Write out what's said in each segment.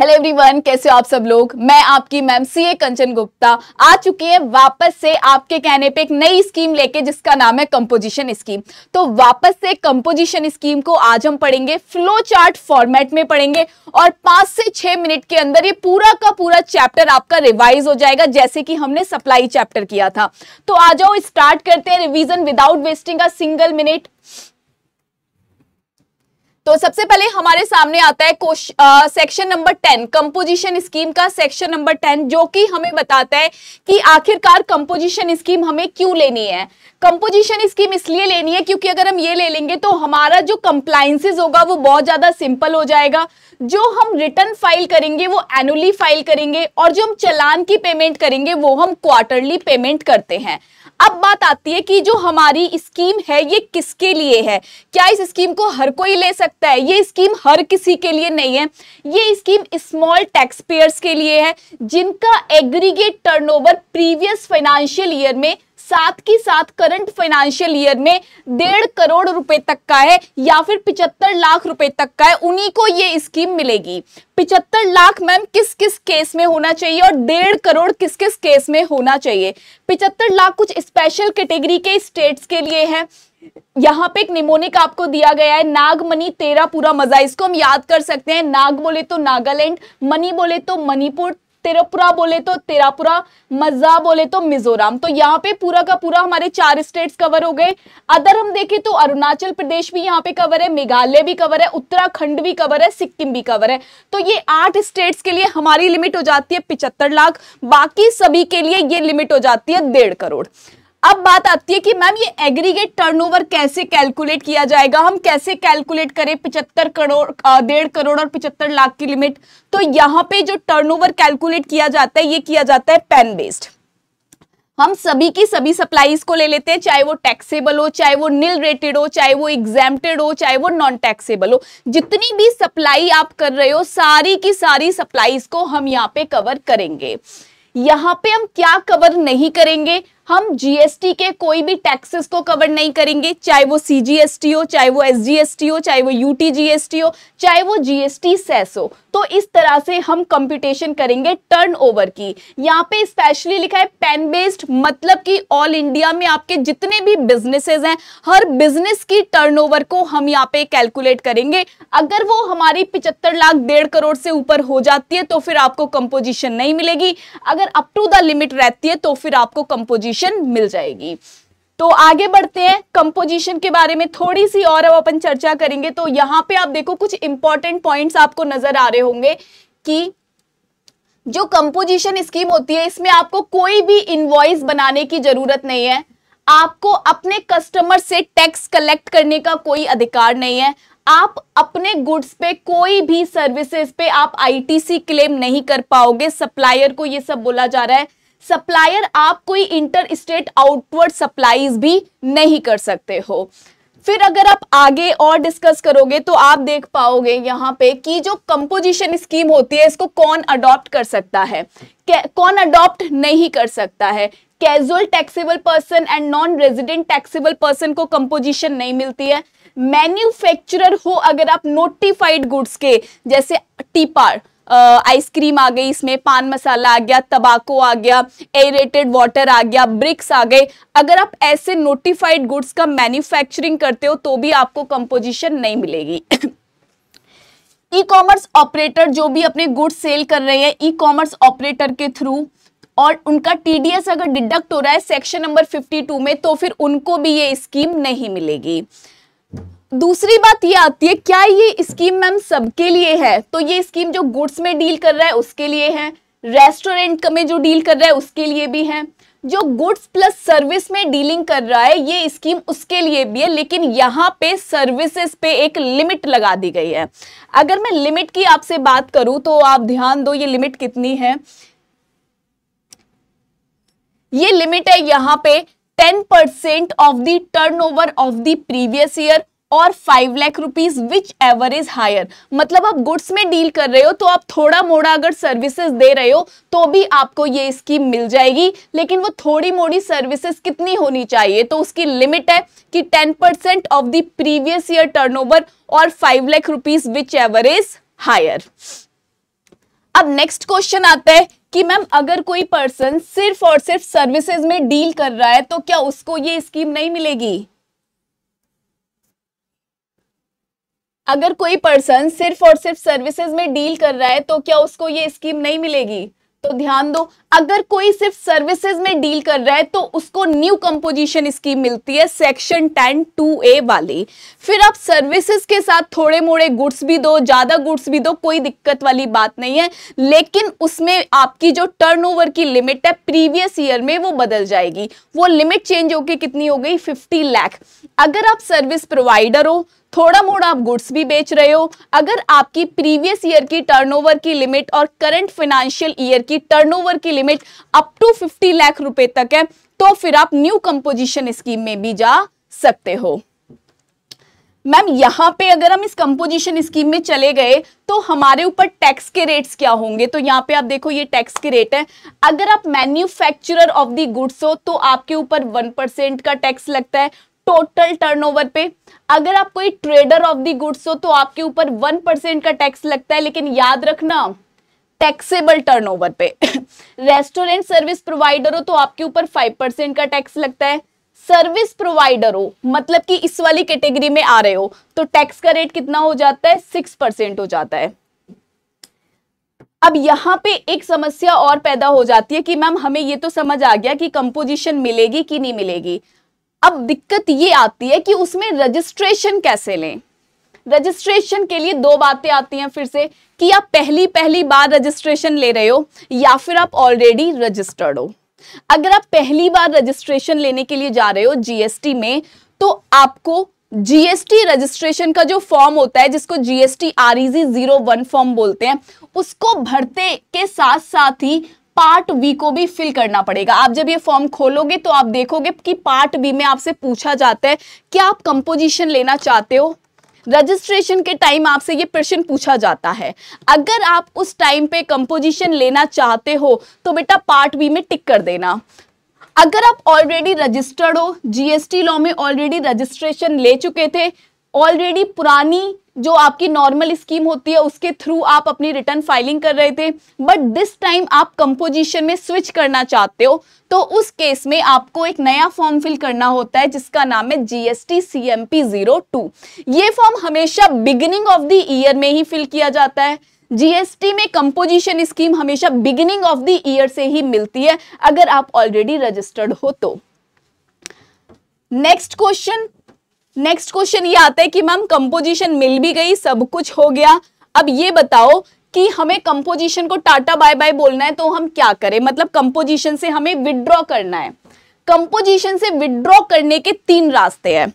hello everyone कैसे हो आप सब लोग मैं आपकी मैम सीए कंचन गुप्ता आ चुकी है वापस से आपके कहने पे एक नई स्कीम लेके जिसका नाम है कंपोजिशन स्कीम तो वापस से कंपोजिशन स्कीम को आज हम पढ़ेंगे फ्लो चार्ट फॉर्मेट में पढ़ेंगे और पांच से छह मिनट के अंदर ये पूरा का पूरा चैप्टर आपका रिवाइज हो जाएगा जैसे कि हमने सप्लाई चैप्टर किया था तो आ जाओ स्टार्ट करते हैं revision without wasting a single minute तो सबसे पहले हमारे सामने आता है section number ten composition scheme का सेक्शन नंबर टेन जो कि हमें बताता है कि आखिरकार कंपोजिशन स्कीम हमें क्यों लेनी है कंपोजिशन स्कीम इसलिए लेनी है क्योंकि अगर हम ये ले लेंगे तो हमारा जो कंप्लाइंसेज होगा वो बहुत ज्यादा सिंपल हो जाएगा जो हम रिटर्न फाइल करेंगे वो एनुअली फाइल करेंगे और जो हम चलान की पेमेंट करेंगे वो हम क्वार्टरली पेमेंट करते हैं अब बात आती है कि जो हमारी स्कीम है ये किसके लिए है क्या इस स्कीम को हर कोई ले सकता है ये स्कीम हर किसी के लिए नहीं है ये स्कीम स्मॉल टैक्स पेयर्स के लिए है जिनका aggregate turnover previous financial year में साथ की साथ करंट फाइनेंशियल ईयर में डेढ़ करोड़ रुपए तक का है या फिर पिछहत्तर लाख रुपए तक का है उन्हीं को ये स्कीम मिलेगी पिछहत्तर लाख मैम किस किस केस में होना चाहिए और डेढ़ करोड़ किस किस केस में होना चाहिए पिचहत्तर लाख कुछ स्पेशल कैटेगरी के स्टेट्स के लिए है यहाँ पे एक निमोनिक आपको दिया गया है नाग मनी तेरा पूरा मजा इसको हम याद कर सकते हैं नाग बोले तो नागालैंड मनी बोले तो मणिपुर तिरपुरा बोले तो तिरापुरा मजा बोले तो मिजोरम तो यहाँ पे पूरा का पूरा हमारे चार स्टेट्स कवर हो गए अदर हम देखें तो अरुणाचल प्रदेश भी यहाँ पे कवर है मेघालय भी कवर है उत्तराखंड भी कवर है सिक्किम भी कवर है तो ये आठ स्टेट्स के लिए हमारी लिमिट हो जाती है पिछहत्तर लाख बाकी सभी के लिए ये लिमिट हो जाती है डेढ़ करोड़ अब बात आती है कि मैम ये एग्रीगेट टर्नओवर कैसे कैलकुलेट किया जाएगा हम कैसे कैलकुलेट करें पिछहत्तर करोड़ डेढ़ करोड़ और पिछहत्तर लाख की लिमिट तो यहां पे जो टर्नओवर कैलकुलेट किया जाता है ये किया जाता है पेन बेस्ड हम सभी की सभी सप्लाईज को ले लेते हैं चाहे वो टैक्सेबल हो चाहे वो नील रेटेड हो चाहे वो एग्जाम्प्टेड हो चाहे वो नॉन टैक्सेबल हो जितनी भी सप्लाई आप कर रहे हो सारी की सारी सप्लाईज को हम यहाँ पे कवर करेंगे यहाँ पे हम क्या कवर नहीं करेंगे हम जीएसटी के कोई भी टैक्सेस को कवर नहीं करेंगे चाहे वो सीजीएसटी हो चाहे वो एसजीएसटी हो चाहे वो यूटीजीएसटी हो चाहे वो जीएसटी सेस e हो तो इस तरह से हम कंप्यूटेशन करेंगे टर्नओवर की यहाँ पे स्पेशली लिखा है पेन बेस्ड मतलब कि ऑल इंडिया में आपके जितने भी बिजनेसेस हैं हर बिजनेस की टर्नओवर को हम यहाँ पे कैलकुलेट करेंगे अगर वो हमारी पिचहत्तर लाख डेढ़ करोड़ से ऊपर हो जाती है तो फिर आपको कंपोजिशन नहीं मिलेगी अगर अप टू द लिमिट रहती है तो फिर आपको कंपोजिशन इंफॉर्मेशन मिल जाएगी तो आगे बढ़ते हैं कंपोजिशन के बारे में थोड़ी सी और अब अपन चर्चा करेंगे तो यहां पे आप देखो कुछ इंपॉर्टेंट पॉइंट्स आपको नजर आ रहे होंगे कि जो कंपोजिशन स्कीम होती है इसमें आपको कोई भी इनवॉइस बनाने की जरूरत नहीं है आपको अपने कस्टमर से टैक्स कलेक्ट करने का कोई अधिकार नहीं है आप अपने गुड्स पे कोई भी सर्विसेज पे आप आईटीसी क्लेम नहीं कर पाओगे सप्लायर को ये सब बोला जा रहा है सप्लायर आप कोई इंटर स्टेट आउटवर्ड सप्लाईज भी नहीं कर सकते हो फिर अगर आप आगे और डिस्कस करोगे तो आप देख पाओगे यहाँ पे कि जो कंपोजिशन स्कीम होती है इसको कौन अडॉप्ट कर सकता है कौन अडॉप्ट नहीं कर सकता है casual taxable person and non resident taxable person को कंपोजिशन नहीं मिलती है मैन्युफैक्चरर हो अगर आप नोटिफाइड गुड्स के जैसे टीपार आइसक्रीम आ गई इसमें पान मसाला आ गया तबाको आ गया एरेटेड वाटर आ गया ब्रिक्स आ गए अगर आप ऐसे नोटिफाइड गुड्स का मैन्युफैक्चरिंग करते हो तो भी आपको कंपोजिशन नहीं मिलेगी ई कॉमर्स ऑपरेटर जो भी अपने गुड्स सेल कर रहे हैं ई कॉमर्स ऑपरेटर के थ्रू और उनका टीडीएस अगर डिडक्ट हो रहा है सेक्शन नंबर 52 में तो फिर उनको भी ये स्कीम नहीं मिलेगी दूसरी बात ये आती है क्या ये स्कीम मैम सबके लिए है तो ये स्कीम जो गुड्स में डील कर रहा है उसके लिए है रेस्टोरेंट में जो डील कर रहा है उसके लिए भी है जो गुड्स प्लस सर्विस में डीलिंग कर रहा है ये स्कीम उसके लिए भी है लेकिन यहाँ पे सर्विसेज पे एक लिमिट लगा दी गई है अगर मैं लिमिट की आपसे बात करूं तो आप ध्यान दो ये लिमिट कितनी है ये लिमिट है यहाँ पे ten percent of the turnover of the previous year और five lakh rupees whichever is higher मतलब आप गुड्स में डील कर रहे हो तो आप थोड़ा मोड़ा अगर सर्विसेज दे रहे हो तो भी आपको ये स्कीम मिल जाएगी लेकिन वो थोड़ी मोड़ी सर्विसेज कितनी होनी चाहिए तो उसकी लिमिट है कि ten percent of the previous year turnover और five lakh rupees whichever is higher अब नेक्स्ट क्वेश्चन आता है कि मैम अगर कोई पर्सन सिर्फ और सिर्फ सर्विसेज में डील कर रहा है तो क्या उसको ये स्कीम नहीं मिलेगी अगर कोई पर्सन सिर्फ और सिर्फ सर्विसेज में डील कर रहा है तो क्या उसको ये स्कीम नहीं मिलेगी तो ध्यान दो अगर कोई सिर्फ सर्विसेज में डील कर रहा है तो उसको न्यू कंपोजिशन स्कीम मिलती है सेक्शन टेन टू ए वाली फिर आप सर्विसेज के साथ थोड़े मोड़े गुड्स भी दो ज़्यादा गुड्स भी दो कोई दिक्कत वाली बात नहीं है लेकिन उसमें आपकी जो टर्नओवर की लिमिट है प्रीवियस ईयर में वो बदल जाएगी वो लिमिट चेंज होकर कितनी हो गई फिफ्टी लैख अगर आप सर्विस प्रोवाइडर हो थोड़ा मोड़ा आप गुड्स भी बेच रहे हो अगर आपकी प्रीवियस ईयर की टर्नओवर की लिमिट और करंट फाइनेंशियल ईयर की टर्नओवर की लिमिट अप टू 50 लाख रुपए तक है तो फिर आप न्यू कंपोजिशन स्कीम में भी जा सकते हो मैम यहाँ पे अगर हम इस कंपोजिशन स्कीम में चले गए तो हमारे ऊपर टैक्स के रेट्स क्या होंगे तो यहाँ पे आप देखो ये टैक्स के रेट है अगर आप मैन्युफैक्चरर ऑफ दी गुड्स हो तो आपके ऊपर वन परसेंट का टैक्स लगता है टोटल टर्नओवर पे अगर आप कोई ट्रेडर ऑफ दी गुड्स हो तो आपके ऊपर वन परसेंट का टैक्स लगता है लेकिन याद रखना टैक्सेबल टर्नओवर पे रेस्टोरेंट सर्विस प्रोवाइडर हो तो आपके ऊपर फाइव परसेंट का टैक्स लगता है सर्विस प्रोवाइडर हो मतलब कि इस वाली कैटेगरी में आ रहे हो तो टैक्स का रेट कितना हो जाता है सिक्स परसेंट हो जाता है अब यहां पे एक समस्या और पैदा हो जाती है कि मैम हमें ये तो समझ आ गया कि कंपोजिशन मिलेगी कि नहीं मिलेगी अब दिक्कत ये आती है कि उसमें रजिस्ट्रेशन कैसे लें रजिस्ट्रेशन के लिए दो बातें आती हैं फिर से कि आप पहली पहली बार रजिस्ट्रेशन ले रहे हो या फिर आप ऑलरेडी रजिस्टर्ड हो अगर आप पहली बार रजिस्ट्रेशन लेने के लिए जा रहे हो जीएसटी में तो आपको जीएसटी रजिस्ट्रेशन का जो फॉर्म होता है जिसको GST R zero one form बोलते हैं उसको भरते के साथ साथ ही पार्ट बी को भी फिल करना पड़ेगा आप जब ये फॉर्म खोलोगे तो आप देखोगे कि पार्ट बी में आपसे पूछा जाता है क्या आप कंपोजिशन लेना चाहते हो रजिस्ट्रेशन के टाइम आपसे ये प्रश्न पूछा जाता है अगर आप उस टाइम पे कंपोजिशन लेना चाहते हो तो बेटा पार्ट बी में टिक कर देना अगर आप ऑलरेडी रजिस्टर्ड हो जीएसटी लॉ में ऑलरेडी रजिस्ट्रेशन ले चुके थे ऑलरेडी पुरानी जो आपकी नॉर्मल स्कीम होती है उसके थ्रू आप अपनी रिटर्न फाइलिंग कर रहे थे बट दिस टाइम आप कंपोजिशन में स्विच करना चाहते हो तो उस केस में आपको एक नया फॉर्म फिल करना होता है जिसका नाम है GST C M P zero two ये फॉर्म हमेशा बिगिनिंग ऑफ द ईयर में ही फिल किया जाता है जीएसटी में कंपोजिशन स्कीम हमेशा बिगिनिंग ऑफ द ईयर से ही मिलती है अगर आप ऑलरेडी रजिस्टर्ड हो तो नेक्स्ट क्वेश्चन नेक्स्ट क्वेश्चन ये आता है कि मैम कंपोजिशन मिल भी गई सब कुछ हो गया अब ये बताओ कि हमें कंपोजिशन को टाटा बाय बाय बोलना है तो हम क्या करें मतलब कंपोजिशन से हमें विड्रॉ करना है कंपोजिशन से विड्रॉ करने के तीन रास्ते हैं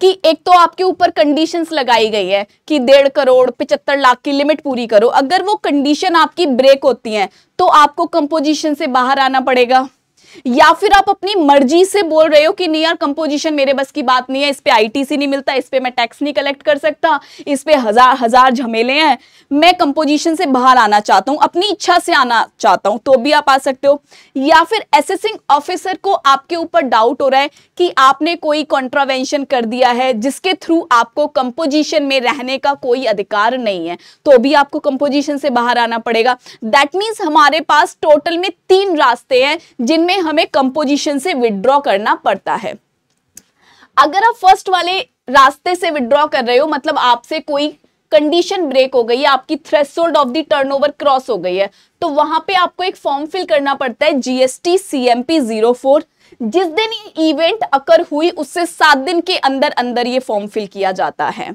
कि एक तो आपके ऊपर कंडीशंस लगाई गई है कि डेढ़ करोड़ पिचहत्तर लाख की लिमिट पूरी करो अगर वो कंडीशन आपकी ब्रेक होती है तो आपको कंपोजिशन से बाहर आना पड़ेगा या फिर आप अपनी मर्जी से बोल रहे हो कि नहीं यार कंपोजिशन मेरे बस की बात नहीं है इस पर आईटीसी नहीं मिलता इस पर मैं टैक्स नहीं कलेक्ट कर सकता इस पर हजार हजार झमेले हैं मैं कंपोजिशन से बाहर आना चाहता हूं अपनी इच्छा से आना चाहता हूं तो भी आप आ सकते हो या फिर एसेसिंग ऑफिसर को आपके ऊपर डाउट हो रहा है कि आपने कोई कॉन्ट्रावेंशन कर दिया है जिसके थ्रू आपको कंपोजिशन में रहने का कोई अधिकार नहीं है तो भी आपको कंपोजिशन से बाहर आना पड़ेगा दैट मीन्स हमारे पास टोटल में तीन रास्ते हैं जिनमें हमें कंपोजिशन से विड्रॉ करना पड़ता है अगर आप फर्स्ट वाले रास्ते से विड्रॉ कर रहे हो मतलब आपसे कोई कंडीशन ब्रेक हो गई है आपकी threshold of the turnover cross हो गई है तो वहां पे आपको एक फॉर्म फिल करना पड़ता है जीएसटी सीएमपी जीरो फोर जिस दिन इवेंट अकर हुई उससे सात दिन के अंदर अंदर ये फॉर्म फिल किया जाता है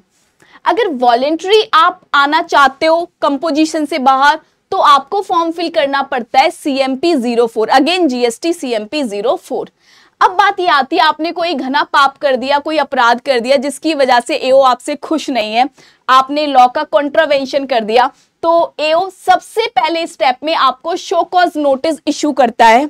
अगर वॉलेंट्री आप आना चाहते हो कंपोजिशन से बाहर तो आपको फॉर्म फिल करना पड़ता है C M P zero four again GST C M P zero four अब बात यह आती है आपने कोई घना पाप कर दिया कोई अपराध कर दिया जिसकी वजह से एओ आपसे खुश नहीं है आपने लॉ का कॉन्ट्रावेंशन कर दिया तो एओ सबसे पहले स्टेप में आपको शोकॉज नोटिस इश्यू करता है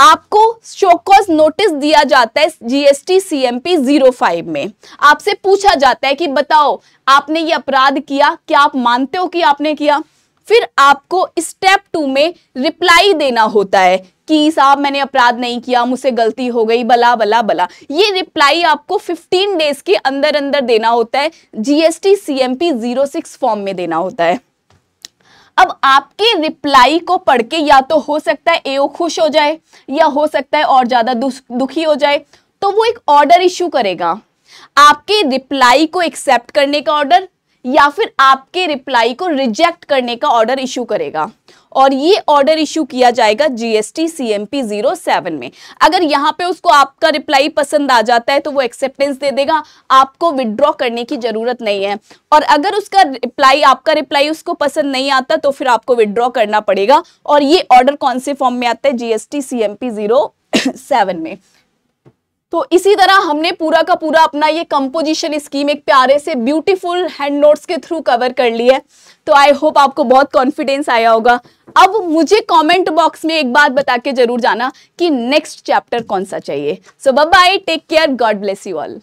आपको शोकॉज नोटिस दिया जाता है जीएसटी सीएमपी फाइव में आपसे पूछा जाता है कि बताओ आपने ये अपराध किया क्या आप मानते हो कि आपने किया फिर आपको स्टेप टू में रिप्लाई देना होता है कि साहब मैंने अपराध नहीं किया मुझसे गलती हो गई बला बला बला ये रिप्लाई आपको 15 डेज के अंदर अंदर देना होता है जीएसटी सीएमपी 06 फॉर्म में देना होता है अब आपकी रिप्लाई को पढ़ के या तो हो सकता है एओ खुश हो जाए या हो सकता है और ज़्यादा दुखी हो जाए तो वो एक ऑर्डर इश्यू करेगा आपके रिप्लाई को एक्सेप्ट करने का ऑर्डर या फिर आपके रिप्लाई को रिजेक्ट करने का ऑर्डर इशू करेगा और ये ऑर्डर इशू किया जाएगा जीएसटी सीएमपी जीरो सेवन में अगर यहाँ पे उसको आपका रिप्लाई पसंद आ जाता है तो वो एक्सेप्टेंस दे देगा आपको विड्रॉ करने की जरूरत नहीं है और अगर उसका रिप्लाई आपका रिप्लाई उसको पसंद नहीं आता तो फिर आपको विदड्रॉ करना पड़ेगा और ये ऑर्डर कौन से फॉर्म में आता है जीएसटी सीएमपी जीरो सेवन में तो इसी तरह हमने पूरा का पूरा अपना ये कंपोजिशन स्कीम एक प्यारे से ब्यूटीफुल हैंड नोट्स के थ्रू कवर कर लिया है तो आई होप आपको बहुत कॉन्फिडेंस आया होगा अब मुझे कमेंट बॉक्स में एक बात बता के जरूर जाना कि नेक्स्ट चैप्टर कौन सा चाहिए so bye take care God bless you all